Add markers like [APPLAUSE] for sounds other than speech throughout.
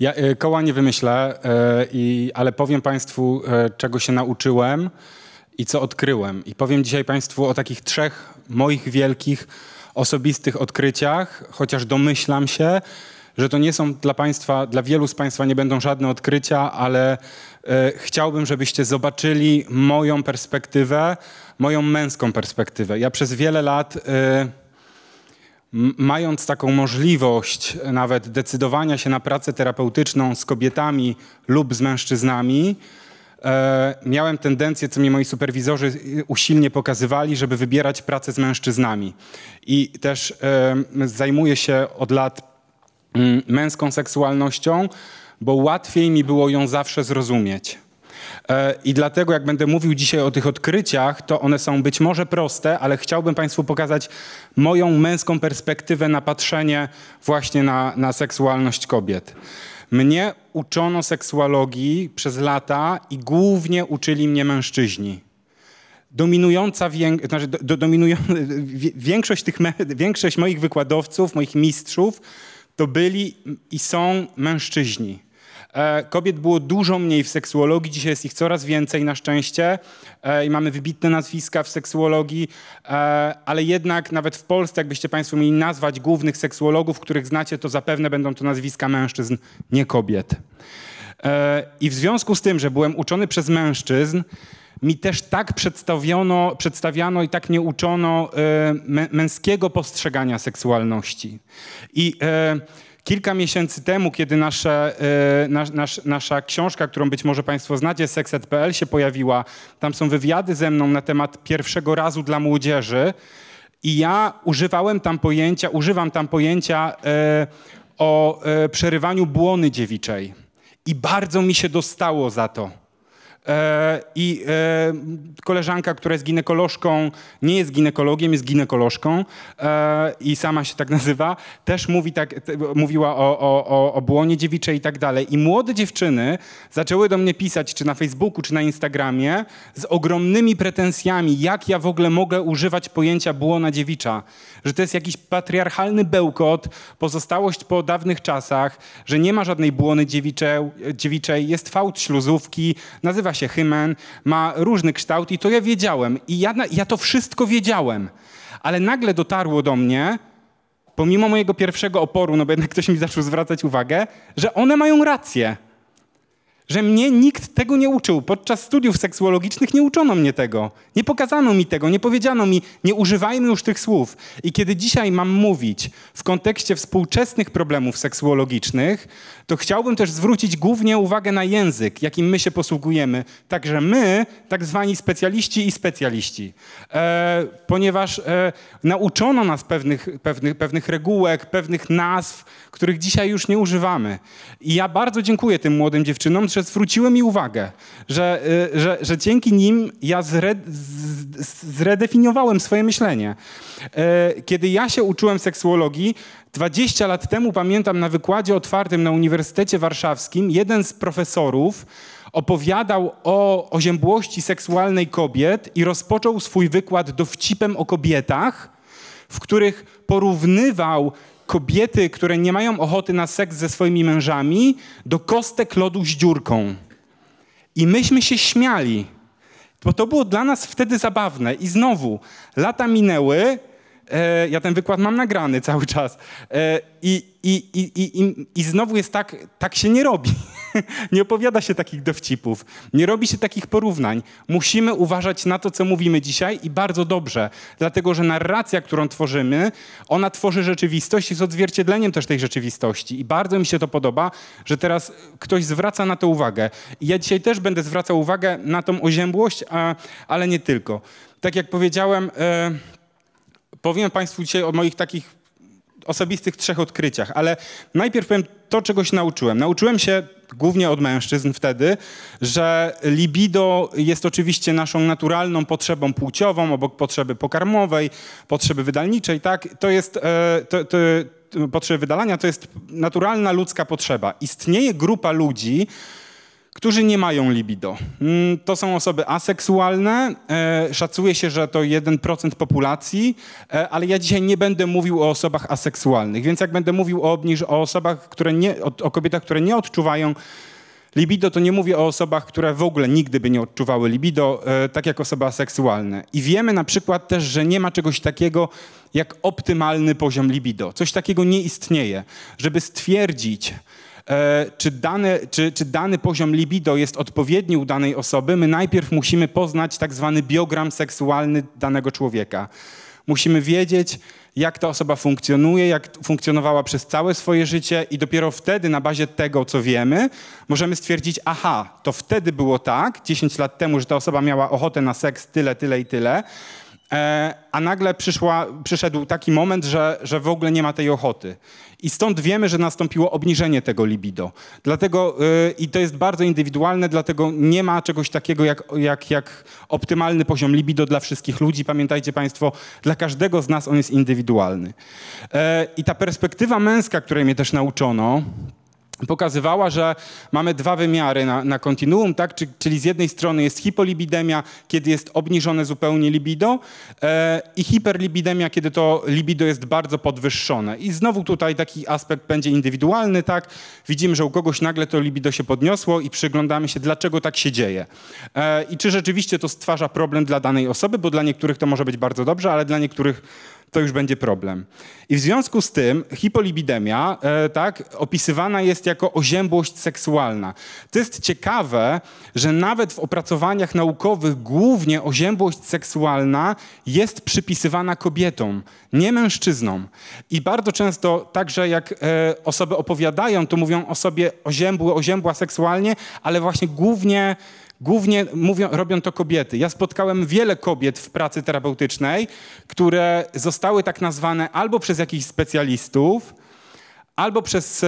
Ja e, koła nie wymyślę, e, i, ale powiem Państwu, e, czego się nauczyłem i co odkryłem. I powiem dzisiaj Państwu o takich trzech moich wielkich osobistych odkryciach, chociaż domyślam się, że to nie są dla Państwa, dla wielu z Państwa nie będą żadne odkrycia, ale chciałbym, żebyście zobaczyli moją perspektywę, moją męską perspektywę. Ja przez wiele lat mając taką możliwość nawet decydowania się na pracę terapeutyczną z kobietami lub z mężczyznami, e, miałem tendencję, co mi moi superwizorzy y, usilnie pokazywali, żeby wybierać pracę z mężczyznami. I też zajmuję się od lat męską seksualnością, bo łatwiej mi było ją zawsze zrozumieć. E, I dlatego, jak będę mówił dzisiaj o tych odkryciach, to one są być może proste, ale chciałbym Państwu pokazać moją męską perspektywę na patrzenie właśnie na, na seksualność kobiet. Mnie uczono seksualogii przez lata i głównie uczyli mnie mężczyźni dominująca wiek, znaczy do, do, dominują, [LAUGHS] większość, tych, większość moich wykładowców, moich mistrzów, to byli i są mężczyźni. E, kobiet było dużo mniej w seksuologii, dzisiaj jest ich coraz więcej na szczęście e, i mamy wybitne nazwiska w seksuologii, e, ale jednak nawet w Polsce, jakbyście Państwo mieli nazwać głównych seksuologów, których znacie, to zapewne będą to nazwiska mężczyzn, nie kobiet. I w związku z tym, że byłem uczony przez mężczyzn, mi też tak przedstawiono, przedstawiano i tak nie uczono męskiego postrzegania seksualności. I Kilka miesięcy temu, kiedy nasze, e, nasza książka, którą być może Państwo znacie, Sexed.pl się pojawiła, tam są wywiady ze mną na temat pierwszego razu dla młodzieży i ja używałem tam pojęcia, używam tam pojęcia e, o e, przerywaniu błony dziewiczej. I bardzo mi się dostało za to E, i e, koleżanka, która jest ginekolożką, nie jest ginekologiem, jest ginekolożką e, i sama się tak [LAUGHS] nazywa, też mówi tak, mówiła o, o, o błonie dziewiczej i tak dalej. I młode dziewczyny zaczęły do mnie pisać, czy na Facebooku, czy na Instagramie, z ogromnymi pretensjami, jak ja w ogóle mogę używać pojęcia błona dziewicza, że to jest jakiś patriarchalny bełkot, pozostałość po dawnych czasach, że nie ma żadnej błony dziewiczej, dziewiczej jest fałd śluzówki, nazywa się hymen, ma różny kształt i to ja wiedziałem. I ja, ja to wszystko wiedziałem. Ale nagle dotarło do mnie, pomimo mojego pierwszego oporu, no bo jednak ktoś mi zaczął zwracać uwagę, że one mają rację że mnie nikt tego nie uczył. Podczas studiów seksuologicznych nie uczono mnie tego. Nie pokazano mi tego, nie powiedziano mi, nie używajmy już tych słów. I kiedy dzisiaj mam mówić w kontekście współczesnych problemów seksuologicznych, to chciałbym też zwrócić głównie uwagę na język, jakim my się posługujemy, także my, tak zwani specjaliści i specjaliści. E, ponieważ e, nauczono nas pewnych, pewnych, pewnych regułek, pewnych nazw, których dzisiaj już nie używamy. I ja bardzo dziękuję tym młodym dziewczynom, że zwróciły mi uwagę, że, y, że, że dzięki nim ja zre, zredefiniowałem swoje myślenie. E, kiedy ja się uczyłem seksuologii, 20 lat temu pamiętam na wykładzie otwartym na Uniwersytecie Warszawskim, jeden z profesorów opowiadał o oziębłości seksualnej kobiet i rozpoczął swój wykład dowcipem o kobietach, w których porównywał kobiety, które nie mają ochoty na seks ze swoimi mężami, do kostek lodu z dziurką. I myśmy się śmiali, bo to było dla nas wtedy zabawne. I znowu, lata minęły, e, ja ten wykład mam nagrany cały czas. E, i, i, i, i, I znowu jest tak, tak się nie robi. [LAUGHS] nie opowiada się takich dowcipów, nie robi się takich porównań. Musimy uważać na to, co mówimy dzisiaj i bardzo dobrze, dlatego że narracja, którą tworzymy, ona tworzy rzeczywistość jest odzwierciedleniem też tej rzeczywistości. I bardzo mi się to podoba, że teraz ktoś zwraca na to uwagę. I ja dzisiaj też będę zwracał uwagę na tą oziębłość, a, ale nie tylko. Tak jak powiedziałem. Yy powiem Państwu dzisiaj o moich takich osobistych trzech odkryciach, ale najpierw powiem to, czego się nauczyłem. Nauczyłem się głównie od mężczyzn wtedy, że libido jest oczywiście naszą naturalną potrzebą płciową, obok potrzeby pokarmowej, potrzeby wydalniczej, tak? To jest, e, to, to, potrzeby wydalania to jest naturalna ludzka potrzeba. Istnieje grupa ludzi, którzy nie mają libido. Mm, to są osoby aseksualne. E, szacuje się, że to 1% populacji, e, ale ja dzisiaj nie będę mówił o osobach aseksualnych, więc jak będę mówił o, o osobach, które nie, o, o kobietach, które nie odczuwają libido, to nie mówię o osobach, które w ogóle nigdy by nie odczuwały libido, e, tak jak osoby aseksualne. I wiemy na przykład też, że nie ma czegoś takiego jak optymalny poziom libido. Coś takiego nie istnieje. Żeby stwierdzić, E, czy dany, czy, czy dany poziom libido jest odpowiedni u danej osoby, my najpierw musimy poznać tak zwany biogram seksualny danego człowieka. Musimy wiedzieć, jak ta osoba funkcjonuje, jak funkcjonowała przez całe swoje życie, i dopiero wtedy, na bazie tego, co wiemy, możemy stwierdzić, aha, to wtedy było tak, 10 lat temu, że ta osoba miała ochotę na seks tyle, tyle i tyle. E, a nagle przyszła, przyszedł taki moment, że, że w ogóle nie ma tej ochoty. I stąd wiemy, że nastąpiło obniżenie tego libido. Dlatego, yy, I to jest bardzo indywidualne, dlatego nie ma czegoś takiego jak, jak, jak optymalny poziom libido dla wszystkich ludzi. Pamiętajcie Państwo, dla każdego z nas on jest indywidualny. Yy, I ta perspektywa męska, której mnie też nauczono, pokazywała, że mamy dwa wymiary na, kontinuum, tak? Czyli, czyli z jednej strony jest hipolibidemia, kiedy jest obniżone zupełnie libido e, i hiperlibidemia, kiedy to libido jest bardzo podwyższone. I znowu tutaj taki aspekt będzie indywidualny, tak? Widzimy, że u kogoś nagle to libido się podniosło i przyglądamy się, dlaczego tak się dzieje. E, I czy rzeczywiście to stwarza problem dla danej osoby, bo dla niektórych to może być bardzo dobrze, ale dla niektórych to już będzie problem. I w związku z tym hipolibidemia e, tak, opisywana jest jako oziębłość seksualna. To jest ciekawe, że nawet w opracowaniach naukowych głównie oziębłość seksualna jest przypisywana kobietom, nie mężczyznom. I bardzo często także jak e, osoby opowiadają, to mówią o sobie oziębły, oziębła seksualnie, ale właśnie głównie głównie mówią, robią to kobiety. Ja spotkałem wiele kobiet w pracy terapeutycznej, które zostały tak nazwane albo przez jakichś specjalistów, albo przez e,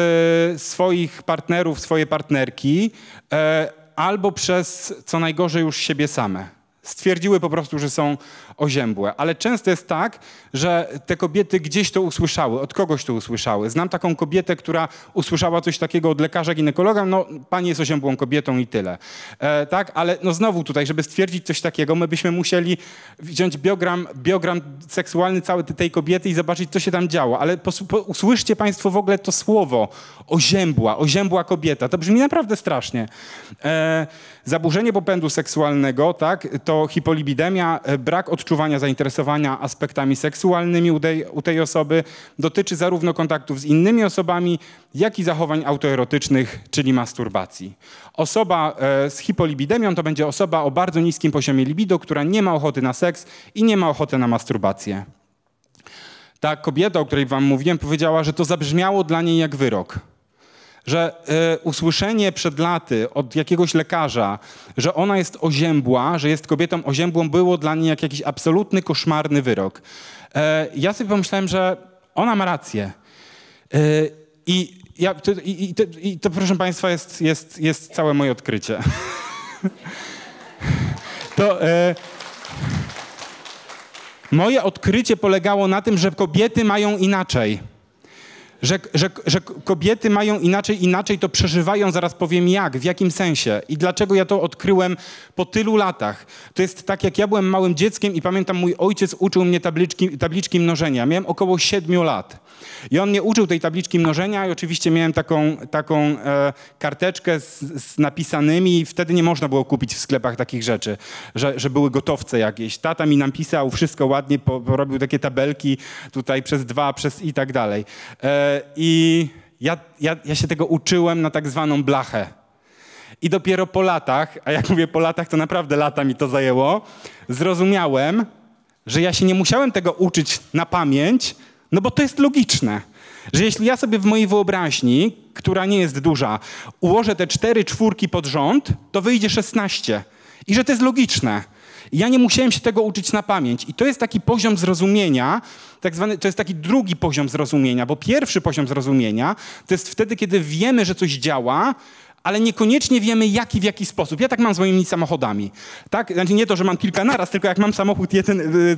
swoich partnerów, swoje partnerki, e, albo przez co najgorzej już siebie same. Stwierdziły po prostu, że są oziębłe. Ale często jest tak, że te kobiety gdzieś to usłyszały, od kogoś to usłyszały. Znam taką kobietę, która usłyszała coś takiego od lekarza ginekologa, no pani jest oziębłą kobietą i tyle. E, tak, ale no znowu tutaj, żeby stwierdzić coś takiego, my byśmy musieli wziąć biogram, biogram seksualny całej tej kobiety i zobaczyć, co się tam działo. Ale po, po, usłyszcie państwo w ogóle to słowo oziębła, oziębła kobieta. To brzmi naprawdę strasznie. E, zaburzenie popędu seksualnego, tak, to hipolibidemia, e, brak odczuwania zainteresowania aspektami seksualnymi u tej, u tej osoby, dotyczy zarówno kontaktów z innymi osobami, jak i zachowań autoerotycznych, czyli masturbacji. Osoba e, z hipolibidemią to będzie osoba o bardzo niskim poziomie libido, która nie ma ochoty na seks i nie ma ochoty na masturbację. Ta kobieta, o której wam mówiłem, powiedziała, że to zabrzmiało dla niej jak wyrok że y, usłyszenie przed laty od jakiegoś lekarza, że ona jest oziębła, że jest kobietą oziębłą, było dla niej jak jakiś absolutny koszmarny wyrok. Y, ja sobie pomyślałem, że ona ma rację. Y, I, ja, to, i, to, i to, proszę Państwa, jest, jest, jest całe moje odkrycie. [LAUGHS] to. Moje odkrycie polegało na tym, że kobiety mają inaczej że, że, że kobiety mają inaczej, inaczej to przeżywają, zaraz powiem jak, w jakim sensie i dlaczego ja to odkryłem po tylu latach. To jest tak, jak ja byłem małym dzieckiem i pamiętam, mój ojciec uczył mnie tabliczki, tabliczki mnożenia. Miałem około siedmiu lat. I on mnie uczył tej tabliczki mnożenia i oczywiście miałem taką, taką e, karteczkę z, z, napisanymi. Wtedy nie można było kupić w sklepach takich rzeczy, że, że były gotowce jakieś. Tata mi napisał wszystko ładnie, porobił takie tabelki tutaj przez dwa, przez i tak dalej. E, I ja, ja, ja się tego uczyłem na tak zwaną blachę. I dopiero po latach, a jak mówię po latach, to naprawdę lata mi to zajęło, zrozumiałem, że ja się nie musiałem tego uczyć na pamięć, no bo to jest logiczne, że jeśli ja sobie w mojej wyobraźni, która nie jest duża, ułożę te cztery czwórki pod rząd, to wyjdzie 16. I że to jest logiczne. ja nie musiałem się tego uczyć na pamięć. I to jest taki poziom zrozumienia, tak zwany, to jest taki drugi poziom zrozumienia, bo pierwszy poziom zrozumienia to jest wtedy, kiedy wiemy, że coś działa, ale niekoniecznie wiemy jaki w jaki sposób. Ja tak mam z moimi samochodami. Tak? Znaczy nie to, że mam kilka naraz, tylko jak mam samochód jeden y,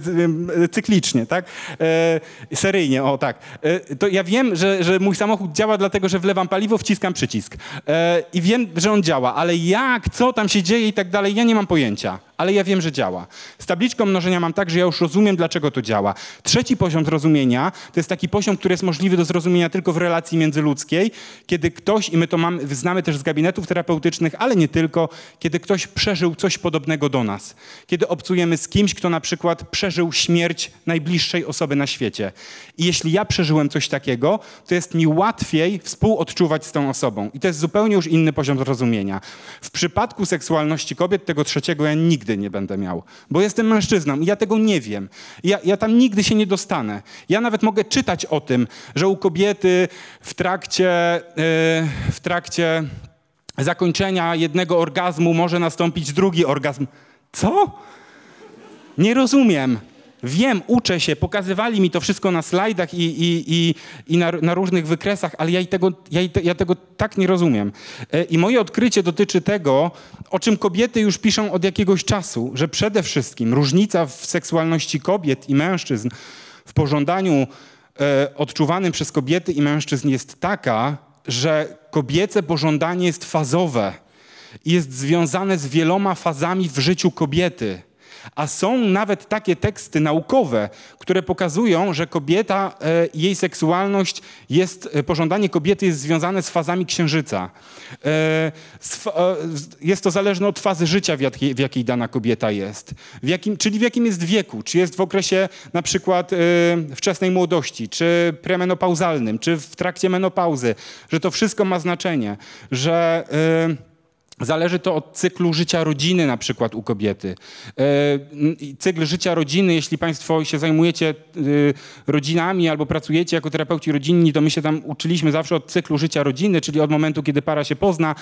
y, y, cyklicznie, tak? E, seryjnie, o tak. E, to ja wiem, że, że mój samochód działa dlatego, że wlewam paliwo, wciskam przycisk. E, I wiem, że on działa, ale jak, co tam się dzieje i tak dalej, ja nie mam pojęcia ale ja wiem, że działa. Z tabliczką mnożenia mam tak, że ja już rozumiem, dlaczego to działa. Trzeci poziom zrozumienia to jest taki poziom, który jest możliwy do zrozumienia tylko w relacji międzyludzkiej, kiedy ktoś, i my to mamy, znamy też z gabinetów terapeutycznych, ale nie tylko, kiedy ktoś przeżył coś podobnego do nas. Kiedy obcujemy z kimś, kto na przykład przeżył śmierć najbliższej osoby na świecie. I jeśli ja przeżyłem coś takiego, to jest mi łatwiej współodczuwać z tą osobą. I to jest zupełnie już inny poziom zrozumienia. W przypadku seksualności kobiet tego trzeciego ja nigdy nigdy nie będę miał, bo jestem mężczyzną i ja tego nie wiem. Ja, ja tam nigdy się nie dostanę. Ja nawet mogę czytać o tym, że u kobiety w trakcie, yy, w trakcie zakończenia jednego orgazmu może nastąpić drugi orgazm. Co? Nie rozumiem. Wiem, uczę się, pokazywali mi to wszystko na slajdach i, i, i, i na, na, różnych wykresach, ale ja, tego, ja, ja tego tak nie rozumiem. E, I moje odkrycie dotyczy tego, o czym kobiety już piszą od jakiegoś czasu, że przede wszystkim różnica w seksualności kobiet i mężczyzn, w pożądaniu e, odczuwanym przez kobiety i mężczyzn jest taka, że kobiece pożądanie jest fazowe i jest związane z wieloma fazami w życiu kobiety. A są nawet takie teksty naukowe, które pokazują, że kobieta, e, jej seksualność jest, e, pożądanie kobiety jest związane z fazami księżyca. E, jest to zależne od fazy życia, w jakiej, w jakiej dana kobieta jest. W jakim, czyli w jakim jest wieku. Czy jest w okresie na przykład wczesnej młodości, czy premenopauzalnym, czy w trakcie menopauzy. Że to wszystko ma znaczenie. Że... Zależy to od cyklu życia rodziny, na przykład u kobiety. E, cykl życia rodziny, jeśli Państwo się zajmujecie y, rodzinami albo pracujecie jako terapeuci rodzinni, to my się tam uczyliśmy zawsze od cyklu życia rodziny, czyli od momentu, kiedy para się pozna,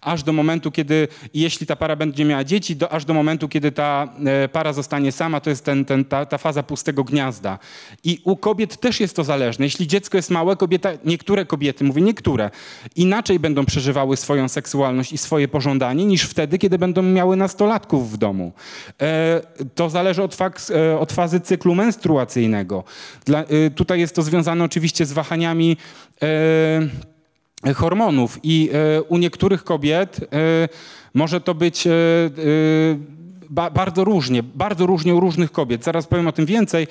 aż do momentu, kiedy, jeśli ta para będzie miała dzieci, do, aż do momentu, kiedy ta e, para zostanie sama, to jest ten, ten, ta, ta faza pustego gniazda. I u kobiet też jest to zależne. Jeśli dziecko jest małe, kobieta, niektóre kobiety, mówię niektóre, inaczej będą przeżywały swoją seksualność i swoje pożądanie pożądanie niż wtedy, kiedy będą miały nastolatków w domu. E, to zależy od, e, od fazy cyklu menstruacyjnego. Dla, e, tutaj jest to związane oczywiście z wahaniami hormonów i u niektórych kobiet może to być ba, bardzo różnie, bardzo różnie u różnych kobiet. Zaraz powiem o tym więcej.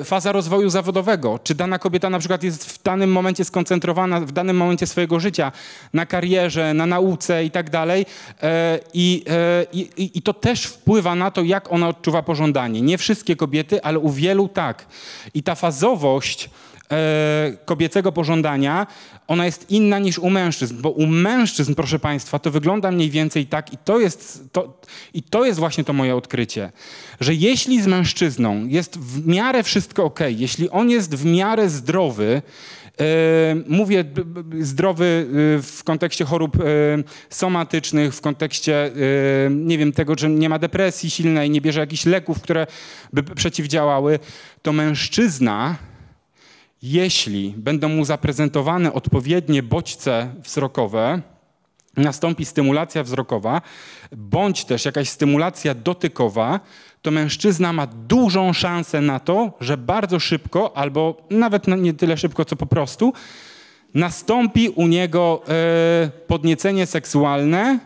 E, faza rozwoju zawodowego. Czy dana kobieta na przykład jest w danym momencie skoncentrowana, w danym momencie swojego życia, na karierze, na nauce i tak dalej. E, e, I, i, I to też wpływa na to, jak ona odczuwa pożądanie. Nie wszystkie kobiety, ale u wielu tak. I ta fazowość E, kobiecego pożądania, ona jest inna niż u mężczyzn, bo u mężczyzn, proszę Państwa, to wygląda mniej więcej tak i to jest, to, i to jest właśnie to moje odkrycie, że jeśli z mężczyzną jest w miarę wszystko ok, jeśli on jest w miarę zdrowy, e, Mówię zdrowy e, w kontekście chorób somatycznych, w kontekście, nie wiem, tego, że nie ma depresji silnej, nie bierze jakichś leków, które by przeciwdziałały, to mężczyzna jeśli będą mu zaprezentowane odpowiednie bodźce wzrokowe, nastąpi stymulacja wzrokowa, bądź też jakaś stymulacja dotykowa, to mężczyzna ma dużą szansę na to, że bardzo szybko, albo nawet nie tyle szybko, co po prostu, nastąpi u niego y, podniecenie seksualne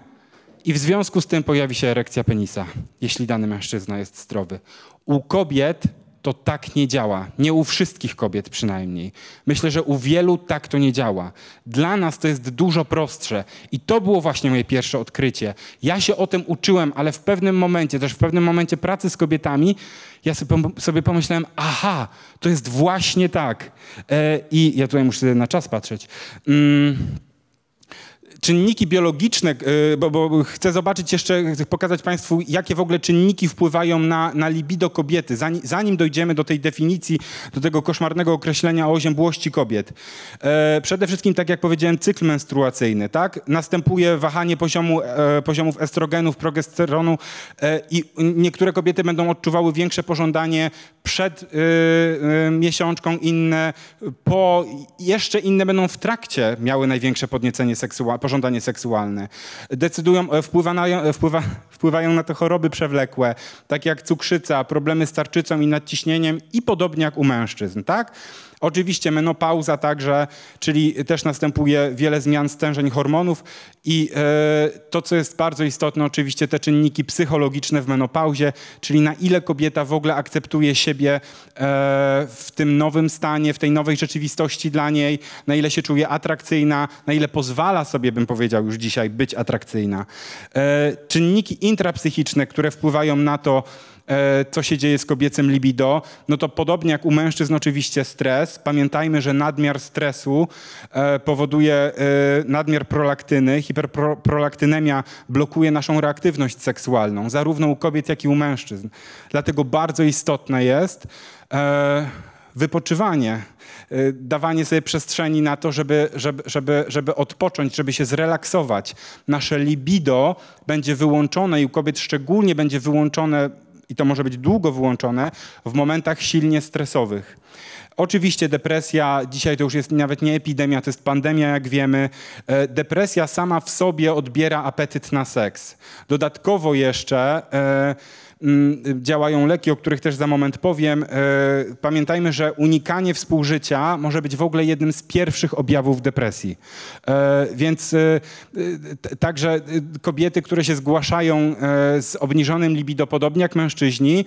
i w związku z tym pojawi się erekcja penisa, jeśli dany mężczyzna jest zdrowy. U kobiet to tak nie działa. Nie u wszystkich kobiet przynajmniej. Myślę, że u wielu tak to nie działa. Dla nas to jest dużo prostsze. I to było właśnie moje pierwsze odkrycie. Ja się o tym uczyłem, ale w pewnym momencie, też w pewnym momencie pracy z kobietami, ja sobie pomyślałem, aha, to jest właśnie tak. E, I ja tutaj muszę na czas patrzeć. Mm, czynniki biologiczne, e, bo, bo, chcę zobaczyć jeszcze, chcę pokazać Państwu, jakie w ogóle czynniki wpływają na, na libido kobiety, zanim, zanim dojdziemy do tej definicji, do tego koszmarnego określenia oziębłości kobiet. E, przede wszystkim, tak jak powiedziałem, cykl menstruacyjny, tak? Następuje wahanie poziomu, e, poziomów estrogenów, progesteronu i niektóre kobiety będą odczuwały większe pożądanie przed miesiączką, inne po, jeszcze inne będą w trakcie miały największe podniecenie seksualne, pożądanie seksualne. Decydują, e, e, wpływa na, [LAUGHS] wpływa, wpływają na to choroby przewlekłe, takie jak cukrzyca, problemy z tarczycą i nadciśnieniem i podobnie jak u mężczyzn, tak? Oczywiście menopauza także, czyli też następuje wiele zmian stężeń hormonów i e, to, co jest bardzo istotne, oczywiście te czynniki psychologiczne w menopauzie, czyli na ile kobieta w ogóle akceptuje siebie e, w tym nowym stanie, w tej nowej rzeczywistości dla niej, na ile się czuje atrakcyjna, na ile pozwala sobie, bym powiedział już dzisiaj, być atrakcyjna. E, czynniki intrapsychiczne, które wpływają na to, E, co się dzieje z kobiecym libido, no to podobnie jak u mężczyzn oczywiście stres, pamiętajmy, że nadmiar stresu e, powoduje e, nadmiar prolaktyny, hiperprolaktynemia blokuje naszą reaktywność seksualną, zarówno u kobiet, jak i u mężczyzn. Dlatego bardzo istotne jest wypoczywanie, dawanie sobie przestrzeni na to, żeby, żeby, żeby, żeby odpocząć, żeby się zrelaksować. Nasze libido będzie wyłączone i u kobiet szczególnie będzie wyłączone i to może być długo wyłączone w momentach silnie stresowych. Oczywiście depresja, dzisiaj to już jest nawet nie epidemia, to jest pandemia, jak wiemy. E, depresja sama w sobie odbiera apetyt na seks. Dodatkowo jeszcze. Yy, Mm, działają leki, o których też za moment powiem. E, pamiętajmy, że unikanie współżycia może być w ogóle jednym z pierwszych objawów depresji. E, więc e, także kobiety, które się zgłaszają z obniżonym libido, podobnie jak mężczyźni,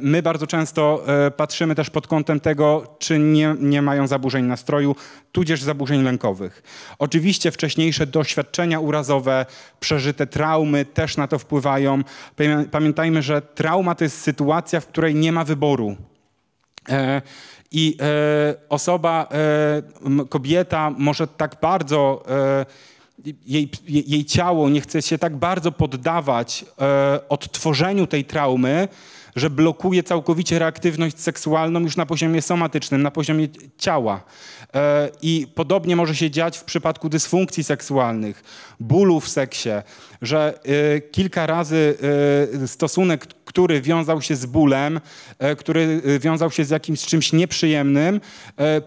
my bardzo często patrzymy też pod kątem tego, czy nie, nie mają zaburzeń nastroju, tudzież zaburzeń lękowych. Oczywiście wcześniejsze doświadczenia urazowe, przeżyte traumy też na to wpływają. Pamiętajmy, że że trauma to jest sytuacja, w której nie ma wyboru. E, I e, osoba, e, kobieta może tak bardzo, jej, jej ciało nie chce się tak bardzo poddawać odtworzeniu tej traumy, że blokuje całkowicie reaktywność seksualną już na poziomie somatycznym, na poziomie ciała. I podobnie może się dziać w przypadku dysfunkcji seksualnych, bólu w seksie, że y, kilka razy y, stosunek, który wiązał się z bólem, y, który wiązał się z jakimś czymś nieprzyjemnym,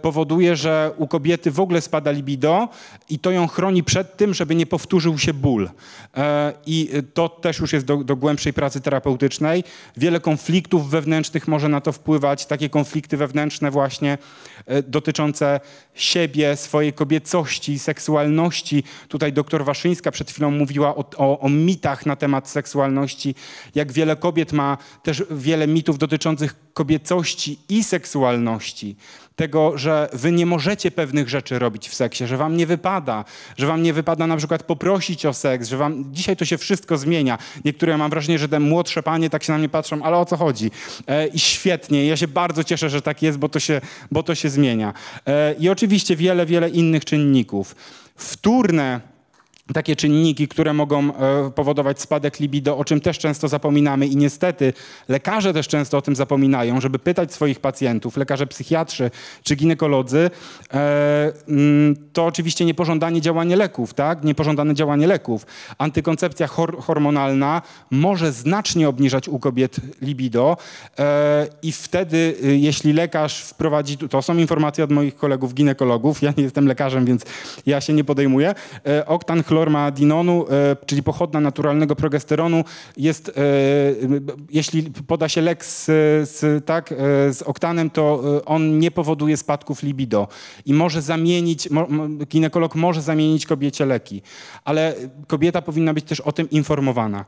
powoduje, że u kobiety w ogóle spada libido i to ją chroni przed tym, żeby nie powtórzył się ból. E, I to też już jest do, do głębszej pracy terapeutycznej. Wiele konfliktów wewnętrznych może na to wpływać, takie konflikty wewnętrzne właśnie e, dotyczące siebie, swojej kobiecości, seksualności. Tutaj doktor Waszyńska przed chwilą mówiła o, o, o mitach na temat seksualności, jak wiele kobiet ma też wiele mitów dotyczących kobiecości i seksualności. Tego, że wy nie możecie pewnych rzeczy robić w seksie, że wam nie wypada, że wam nie wypada na przykład poprosić o seks, że wam dzisiaj to się wszystko zmienia. Niektóre mam wrażenie, że te młodsze panie tak się na mnie patrzą, ale o co chodzi? E, I świetnie, ja się bardzo cieszę, że tak jest, bo to się, bo to się zmienia. E, I oczywiście wiele, wiele innych czynników. Wtórne takie czynniki, które mogą e, powodować spadek libido, o czym też często zapominamy i niestety lekarze też często o tym zapominają, żeby pytać swoich pacjentów, lekarze psychiatrzy czy ginekolodzy, e, mm, to oczywiście niepożądane działanie leków, tak? Niepożądane działanie leków. Antykoncepcja hormonalna może znacznie obniżać u kobiet libido e, i wtedy, y, jeśli lekarz wprowadzi, to są informacje od moich kolegów ginekologów, ja nie jestem lekarzem, więc ja się nie podejmuję, oktan chlor dinonu, e, czyli pochodna naturalnego progesteronu, jest, e, jeśli poda się lek z, z, tak, e, z oktanem, to on nie powoduje spadków libido i może zamienić, ginekolog może zamienić kobiecie leki, ale kobieta powinna być też o tym informowana.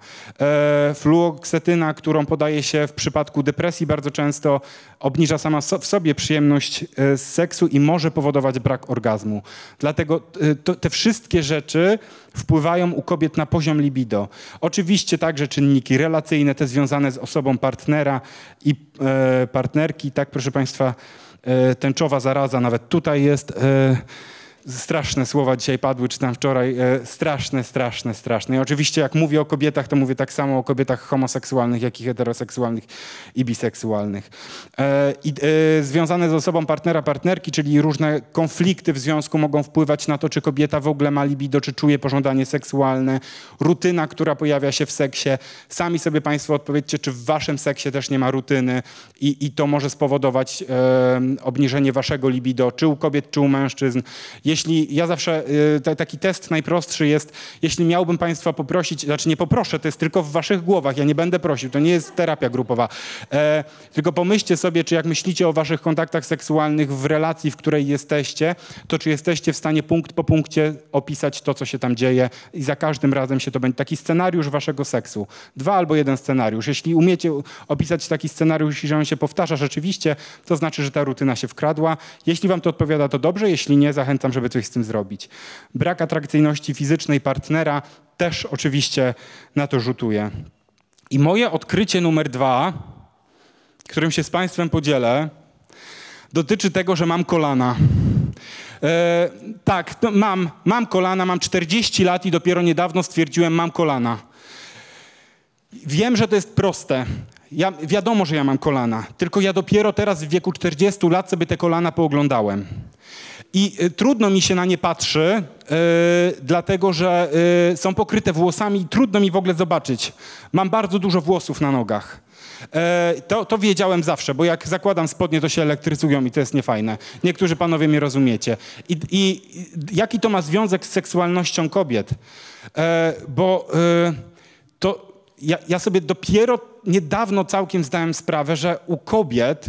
Fluoksetyna, którą podaje się w przypadku depresji bardzo często, obniża sama w sobie przyjemność z seksu i może powodować brak orgazmu. Dlatego te wszystkie rzeczy wpływają u kobiet na poziom libido. Oczywiście także czynniki relacyjne, te związane z osobą partnera i e, partnerki. Tak, proszę Państwa, e, tęczowa zaraza nawet tutaj jest. E, straszne słowa dzisiaj padły, czy tam wczoraj, e, straszne, straszne, straszne. I oczywiście jak mówię o kobietach, to mówię tak samo o kobietach homoseksualnych, jak i heteroseksualnych i biseksualnych. E, i, e, związane z osobą partnera, partnerki, czyli różne konflikty w związku mogą wpływać na to, czy kobieta w ogóle ma libido, czy czuje pożądanie seksualne, rutyna, która pojawia się w seksie. Sami sobie Państwo odpowiedzcie, czy w Waszym seksie też nie ma rutyny i, i to może spowodować e, obniżenie Waszego libido, czy u kobiet, czy u mężczyzn. Je jeśli ja zawsze, y, taki test najprostszy jest, jeśli miałbym Państwa poprosić, znaczy nie poproszę, to jest tylko w Waszych głowach, ja nie będę prosił, to nie jest terapia grupowa. E, tylko pomyślcie sobie, czy jak myślicie o Waszych kontaktach seksualnych w relacji, w której jesteście, to czy jesteście w stanie punkt po punkcie opisać to, co się tam dzieje i za każdym razem się to będzie. Taki scenariusz Waszego seksu. Dwa albo jeden scenariusz. Jeśli umiecie opisać taki scenariusz i że on się powtarza rzeczywiście, to znaczy, że ta rutyna się wkradła. Jeśli Wam to odpowiada, to dobrze, jeśli nie, zachęcam, żeby żeby coś z tym zrobić. Brak atrakcyjności fizycznej partnera też oczywiście na to rzutuje. I moje odkrycie numer dwa, którym się z Państwem podzielę, dotyczy tego, że mam kolana. E, tak, no mam, mam kolana, mam 40 lat i dopiero niedawno stwierdziłem, mam kolana. Wiem, że to jest proste. Ja, wiadomo, że ja mam kolana, tylko ja dopiero teraz w wieku 40 lat sobie te kolana pooglądałem. I y, trudno mi się na nie patrzy, y, dlatego że y, są pokryte włosami i trudno mi w ogóle zobaczyć. Mam bardzo dużo włosów na nogach. E, to, to wiedziałem zawsze, bo jak zakładam spodnie, to się elektryzują i to jest niefajne. Niektórzy panowie mnie rozumiecie. I, i jaki to ma związek z seksualnością kobiet? E, bo to ja, ja sobie dopiero niedawno całkiem zdałem sprawę, że u kobiet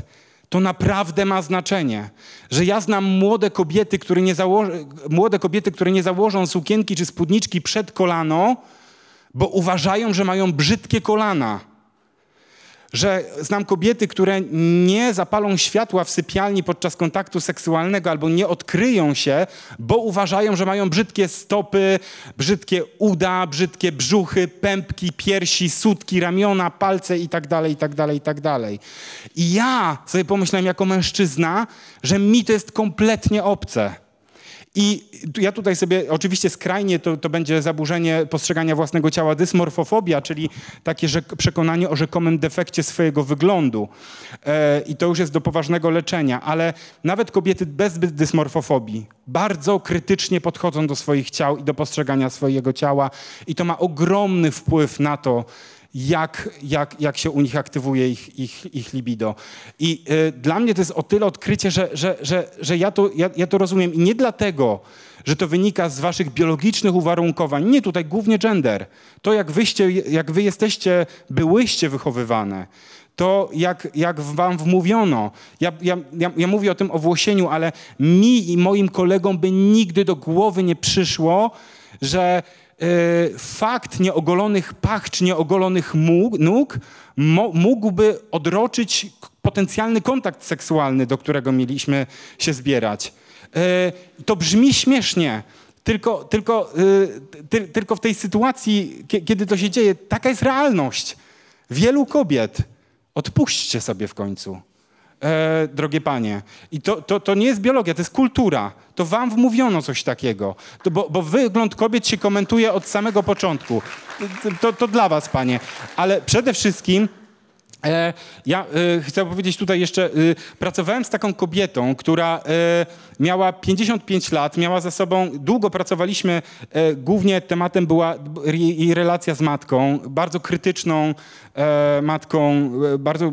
to naprawdę ma znaczenie, że ja znam młode kobiety, które nie, zało- młode kobiety, które nie założą sukienki czy spódniczki przed kolano, bo uważają, że mają brzydkie kolana że znam kobiety, które nie zapalą światła w sypialni podczas kontaktu seksualnego albo nie odkryją się, bo uważają, że mają brzydkie stopy, brzydkie uda, brzydkie brzuchy, pępki, piersi, sutki, ramiona, palce itd., itd., itd. I ja sobie pomyślałem jako mężczyzna, że mi to jest kompletnie obce i ja tutaj sobie, oczywiście skrajnie to, to będzie zaburzenie postrzegania własnego ciała, dysmorfofobia, czyli takie przekonanie o rzekomym defekcie swojego wyglądu. E, I to już jest do poważnego leczenia, ale nawet kobiety bez dysmorfofobii bardzo krytycznie podchodzą do swoich ciał i do postrzegania swojego ciała i to ma ogromny wpływ na to, jak, jak, jak się u nich aktywuje ich, ich, ich libido. I y, dla mnie to jest o tyle odkrycie, że, że, że, że ja, to, ja, ja to rozumiem. I nie dlatego, że to wynika z waszych biologicznych uwarunkowań. Nie, tutaj głównie gender. To, jak, wyście, jak wy jesteście, byłyście wychowywane to jak, jak wam wmówiono. Ja, ja, ja, ja, mówię o tym owłosieniu, ale mi i moim kolegom by nigdy do głowy nie przyszło, że E, fakt nieogolonych pach czy nieogolonych nóg mógłby odroczyć potencjalny kontakt seksualny, do którego mieliśmy się zbierać. E, to brzmi śmiesznie, tylko, tylko, e, tylko w tej sytuacji, kiedy to się dzieje, taka jest realność. Wielu kobiet, odpuśćcie sobie w końcu e, drogie panie. I to, to, to nie jest biologia, to jest kultura. To wam wmówiono coś takiego. To, bo, bo wygląd kobiet się komentuje od samego początku. To, to, to dla was, panie. Ale przede wszystkim E, ja e, chcę powiedzieć tutaj jeszcze, e, pracowałem z taką kobietą, która miała 55 lat, miała za sobą, długo pracowaliśmy, głównie tematem była jej relacja z matką, bardzo krytyczną matką, bardzo,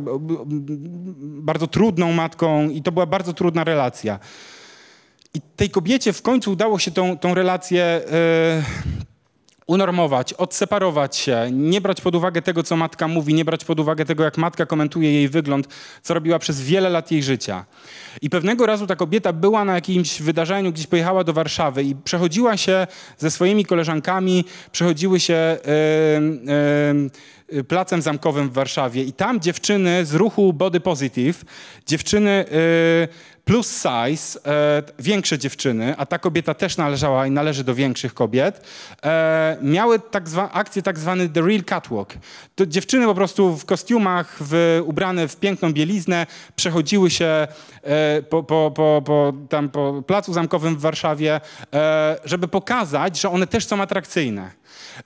bardzo trudną matką i to była bardzo trudna relacja. I tej kobiecie w końcu udało się tą, tą relację unormować, odseparować się, nie brać pod uwagę tego, co matka mówi, nie brać pod uwagę tego, jak matka komentuje jej wygląd, co robiła przez wiele lat jej życia. I pewnego razu ta kobieta była na jakimś wydarzeniu, gdzieś pojechała do Warszawy i przechodziła się ze swoimi koleżankami, przechodziły się. Yy, yy, Y, placem Zamkowym w Warszawie i tam dziewczyny z ruchu Body Positive, dziewczyny y, plus size, y, większe dziewczyny, a ta kobieta też należała i należy do większych kobiet, miały tak zwa, akcję tak zwany The Real Catwalk. To dziewczyny po prostu w kostiumach, w, ubrane w piękną bieliznę, przechodziły się po, po, po, po, tam, po Placu Zamkowym w Warszawie, żeby pokazać, że one też są atrakcyjne.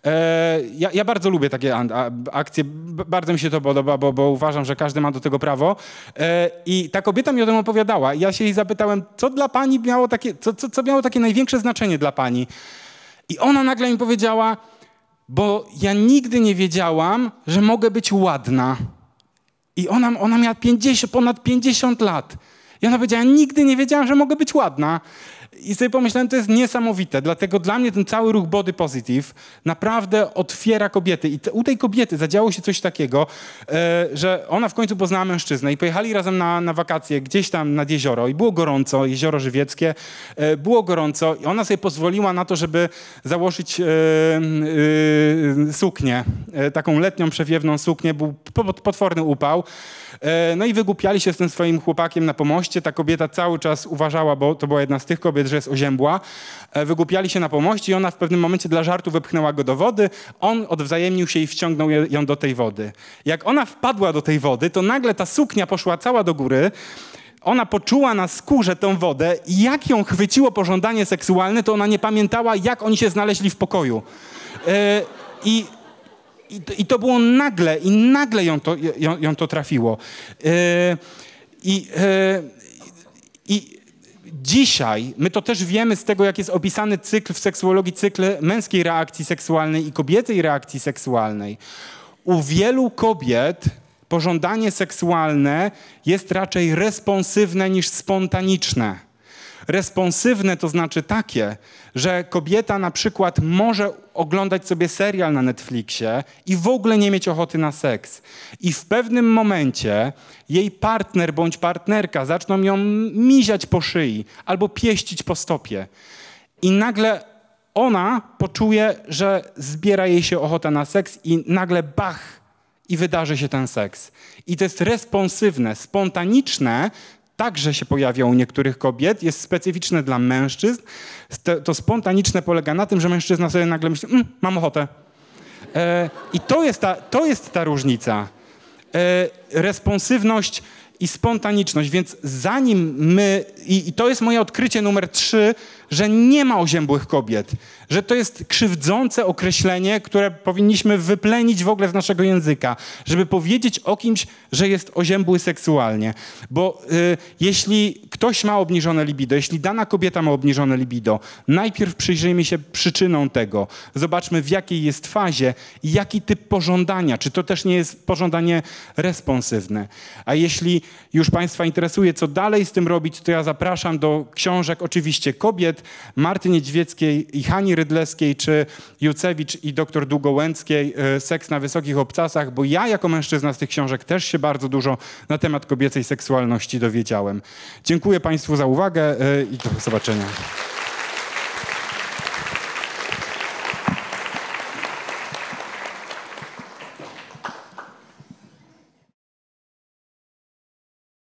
E, ja, ja, bardzo lubię takie akcje, bardzo mi się to podoba, bo, bo, uważam, że każdy ma do tego prawo. E, I ta kobieta mi o tym opowiadała. Ja się jej zapytałem, co dla pani miało takie, co, co, co miało takie największe znaczenie dla pani. I ona nagle mi powiedziała, bo ja nigdy nie wiedziałam, że mogę być ładna. I ona, ona miała 50, ponad 50 lat. I ona powiedziała, nigdy nie wiedziałam, że mogę być ładna. I sobie pomyślałem, to jest niesamowite, dlatego dla mnie ten cały ruch Body Positive naprawdę otwiera kobiety. I te, u tej kobiety zadziało się coś takiego, e, że ona w końcu poznała mężczyznę i pojechali razem na, na wakacje gdzieś tam nad jezioro i było gorąco, jezioro żywieckie, e, było gorąco i ona sobie pozwoliła na to, żeby założyć e, e suknię, e, taką letnią, przewiewną suknię, był potworny upał. E, no i wygłupiali się z tym swoim chłopakiem na pomoście, ta kobieta cały czas uważała, bo to była jedna z tych kobiet, że jest oziębła. E, Wygłupiali się na pomości i ona w pewnym momencie dla żartu wepchnęła go do wody. On odwzajemnił się i wciągnął ją do tej wody. Jak ona wpadła do tej wody, to nagle ta suknia poszła cała do góry ona poczuła na skórze tę wodę i jak ją chwyciło pożądanie seksualne, to ona nie pamiętała, jak oni się znaleźli w pokoju. Yy, i, i, to było nagle, i nagle ją to, ją, ją to trafiło. Yy, i, yy, i dzisiaj, my to też wiemy z tego, jak jest opisany cykl w seksuologii, cykl męskiej reakcji seksualnej i kobiecej reakcji seksualnej. U wielu kobiet pożądanie seksualne jest raczej responsywne niż spontaniczne. Responsywne to znaczy takie, że kobieta na przykład może oglądać sobie serial na Netflixie i w ogóle nie mieć ochoty na seks. I w pewnym momencie jej partner bądź partnerka zaczną ją miziać po szyi albo pieścić po stopie. I nagle ona poczuje, że zbiera jej się ochota na seks i nagle bach, i wydarzy się ten seks. I to jest responsywne, spontaniczne, także się pojawia u niektórych kobiet, jest specyficzne dla mężczyzn. To spontaniczne polega na tym, że mężczyzna sobie nagle myśli, mm, mam ochotę. E, I to jest ta, to jest ta różnica. E, responsywność i spontaniczność, więc zanim my, i, i to jest moje odkrycie numer trzy że nie ma oziębłych kobiet, że to jest krzywdzące określenie, które powinniśmy wyplenić w ogóle z naszego języka, żeby powiedzieć o kimś, że jest oziębły seksualnie. Bo y, jeśli ktoś ma obniżone libido, jeśli dana kobieta ma obniżone libido, najpierw przyjrzyjmy się przyczyną tego. Zobaczmy, w jakiej jest fazie i jaki typ pożądania. Czy to też nie jest pożądanie responsywne. A jeśli już Państwa interesuje, co dalej z tym robić, to ja zapraszam do książek, oczywiście kobiet, Marty Niedźwieckiej i Hani Rydleskiej, czy Jucewicz i dr Długołęckiej, e, Seks na wysokich obcasach, bo ja jako mężczyzna z tych książek też się bardzo dużo na temat kobiecej seksualności dowiedziałem. Dziękuję Państwu za uwagę e, i do zobaczenia.